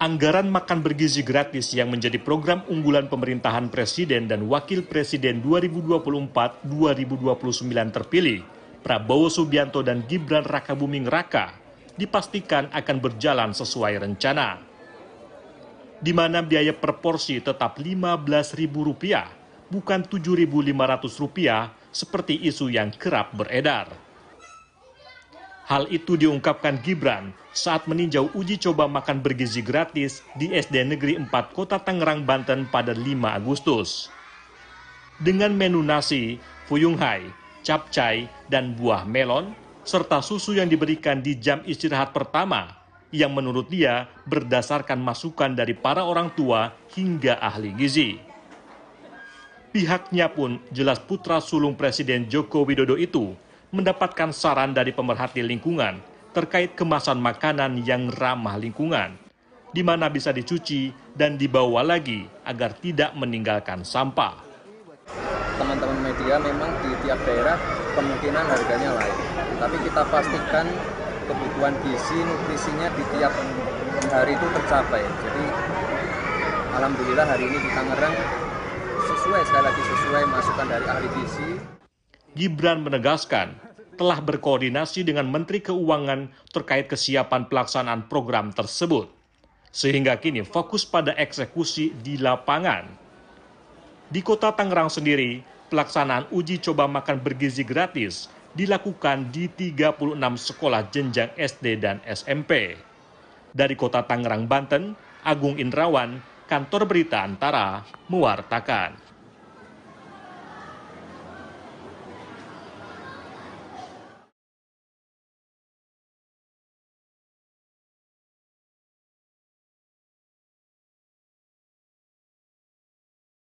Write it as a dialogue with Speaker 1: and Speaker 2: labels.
Speaker 1: anggaran makan bergizi gratis yang menjadi program unggulan pemerintahan Presiden dan Wakil Presiden 2024-2029 terpilih, Prabowo Subianto dan Gibran Rakabuming Raka, dipastikan akan berjalan sesuai rencana. Di mana biaya per porsi tetap Rp15.000, bukan Rp7.500 seperti isu yang kerap beredar. Hal itu diungkapkan Gibran saat meninjau uji coba makan bergizi gratis di SD Negeri 4 Kota Tangerang, Banten pada 5 Agustus. Dengan menu nasi, fuyung hai, capcai, dan buah melon, serta susu yang diberikan di jam istirahat pertama, yang menurut dia berdasarkan masukan dari para orang tua hingga ahli gizi. Pihaknya pun jelas putra sulung Presiden Joko Widodo itu mendapatkan saran dari pemerhati lingkungan terkait kemasan makanan yang ramah lingkungan, di mana bisa dicuci dan dibawa lagi agar tidak meninggalkan sampah. Teman-teman media memang di tiap daerah kemungkinan harganya lain, tapi kita pastikan kebutuhan gizi nutrisinya di tiap hari itu tercapai. Jadi alhamdulillah hari ini di Tangerang sesuai sekali lagi sesuai masukan dari ahli gizi. Gibran menegaskan telah berkoordinasi dengan Menteri Keuangan terkait kesiapan pelaksanaan program tersebut, sehingga kini fokus pada eksekusi di lapangan. Di kota Tangerang sendiri, pelaksanaan uji coba makan bergizi gratis dilakukan di 36 sekolah jenjang SD dan SMP. Dari kota Tangerang, Banten, Agung Indrawan, kantor berita Antara, mewartakan.